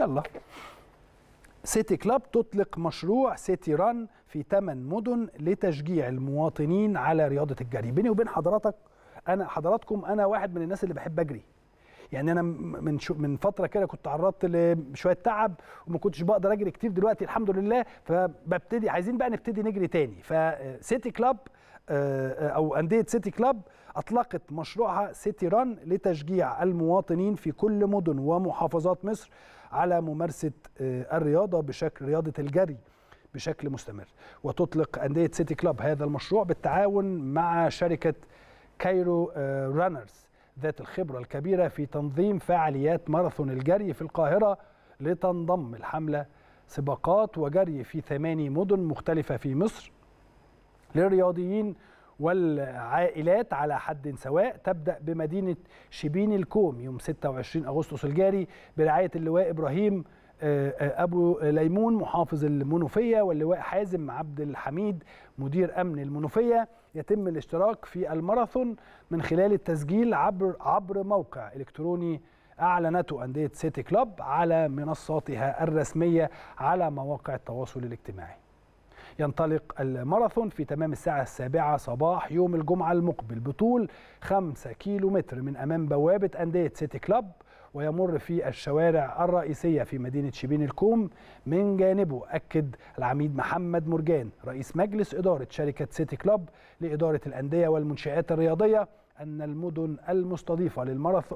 يلا سيتي كلاب تطلق مشروع سيتي ران في ثمان مدن لتشجيع المواطنين على رياضه الجري بيني وبين حضرتك انا حضراتكم انا واحد من الناس اللي بحب اجري يعني انا من شو من فتره كده كنت تعرضت لشويه تعب وما كنتش بقدر اجري كتير دلوقتي الحمد لله فببتدي عايزين بقى نبتدي نجري تاني فسيتي كلاب آه، آه، آه، او انديه سيتي كلاب اطلقت مشروعها سيتي ران لتشجيع المواطنين في كل مدن ومحافظات مصر على ممارسه الرياضه بشكل رياضه الجري بشكل مستمر وتطلق أندية سيتي كلاب هذا المشروع بالتعاون مع شركة كايرو رانرز ذات الخبرة الكبيرة في تنظيم فعاليات ماراثون الجري في القاهرة لتنضم الحملة سباقات وجري في ثماني مدن مختلفة في مصر للرياضيين والعائلات على حد سواء تبدأ بمدينة شبين الكوم يوم 26 أغسطس الجاري برعاية اللواء إبراهيم آه، آه، ابو ليمون محافظ المنوفيه واللواء حازم عبد الحميد مدير امن المنوفيه يتم الاشتراك في الماراثون من خلال التسجيل عبر عبر موقع الكتروني اعلنته انديه سيتي كلوب على منصاتها الرسميه على مواقع التواصل الاجتماعي ينطلق الماراثون في تمام الساعة السابعة صباح يوم الجمعة المقبل بطول 5 كيلو متر من أمام بوابة أندية سيتي كلاب ويمر في الشوارع الرئيسية في مدينة شبين الكوم من جانبه أكد العميد محمد مرجان رئيس مجلس إدارة شركة سيتي كلاب لإدارة الأندية والمنشآت الرياضية أن المدن المستضيفة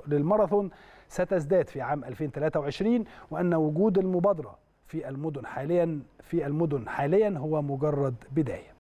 للماراثون ستزداد في عام 2023 وأن وجود المبادرة في المدن حاليا في المدن حاليا هو مجرد بدايه